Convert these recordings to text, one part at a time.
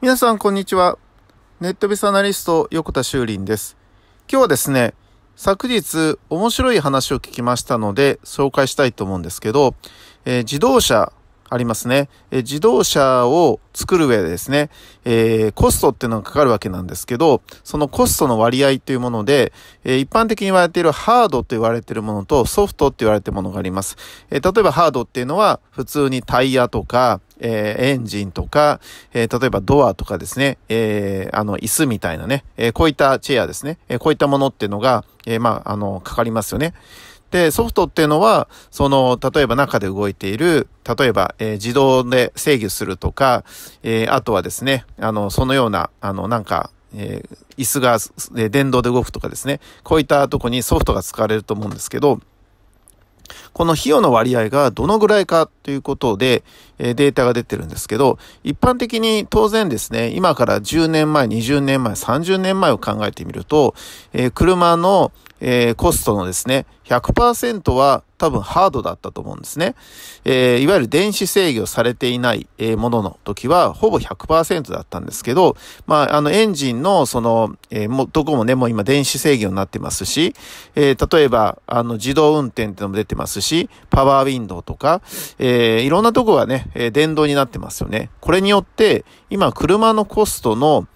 皆さん、こんにちは。ネットビスアナリスト、横田修林です。今日はですね、昨日、面白い話を聞きましたので、紹介したいと思うんですけど、えー、自動車ありますね。え自動車を作る上でですね、えー、コストっていうのがかかるわけなんですけど、そのコストの割合というもので、えー、一般的に言われているハードと言われているものとソフトって言われているものがあります。えー、例えばハードっていうのは普通にタイヤとか、えー、エンジンとか、えー、例えばドアとかですね、えー、あの、椅子みたいなね、えこういったチェアですね、えこういったものっていうのが、えまあ、あの、かかりますよね。で、ソフトっていうのは、その、例えば中で動いている、例えば、えー、自動で制御するとか、えー、あとはですね、あの、そのような、あの、なんか、えー、椅子が、え電動で動くとかですね、こういったとこにソフトが使われると思うんですけど、この費用の割合がどのぐらいかということで、えデータが出てるんですけど、一般的に当然ですね、今から10年前、20年前、30年前を考えてみると、え車の、えコストのですね、100%は多分ハードだったと思うんですね。えー、いわゆる電子制御されていない、えものの時はほぼ100%だったんですけど、まあ、あのエンジンのその、えー、もどこもね、もう今電子制御になってますし、えー、例えばあの自動運転ってのも出てますし、パワーウィンドウとか、えー、いろんなとこがね、え電動になってますよね。これによって今車のコストの、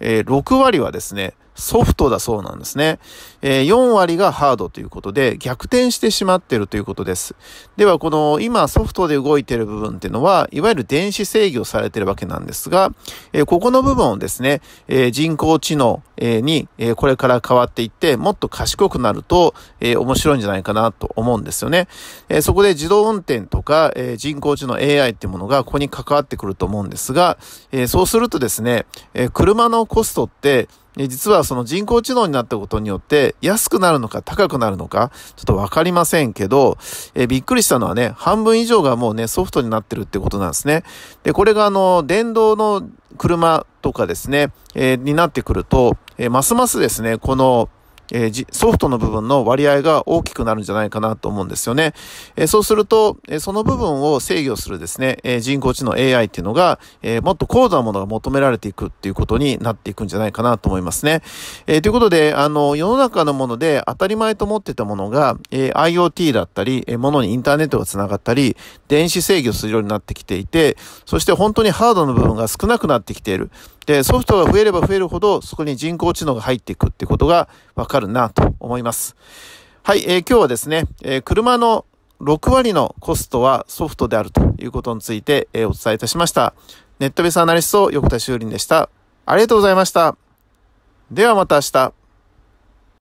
え6割はですね、ソフトだそうなんですね。えー、4割がハードということで、逆転してしまってるということです。では、この今ソフトで動いてる部分っていうのは、いわゆる電子制御されてるわけなんですが、えー、ここの部分をですね、えー、人工知能、えに、えこれから変わっていって、もっと賢くなると、え面白いんじゃないかなと思うんですよね。えそこで自動運転とか、え人工知能 AI っていうものがここに関わってくると思うんですが、えそうするとですね、え車のコストって、実はその人工知能になったことによって安くなるのか高くなるのかちょっとわかりませんけど、えびっくりしたのはね、半分以上がもうね、ソフトになってるってことなんですね。で、これがあの、電動の車とかですね、えー、になってくると、えー、ますますですね、このえー、ソフトの部分の割合が大きくなるんじゃないかなと思うんですよね。えー、そうすると、えー、その部分を制御するですね、え人工知能 AI っていうのが、えもっと高度なものが求められていくっていうことになっていくんじゃないかなと思いますね。えということで、あの、世の中のもので当たり前と思ってたものが、え IoT だったり、えものにインターネットが繋がったり、電子制御するようになってきていて、そして本当にハードの部分が少なくなってきている。で、ソフトが増えれば増えるほど、そこに人工知能が入っていくってことがわかるなと思います。はい、えー、今日はですね、えー、車の6割のコストはソフトであるということについて、えー、お伝えいたしました。ネットベースアナリスト、横田修林でした。ありがとうございました。ではまた明日。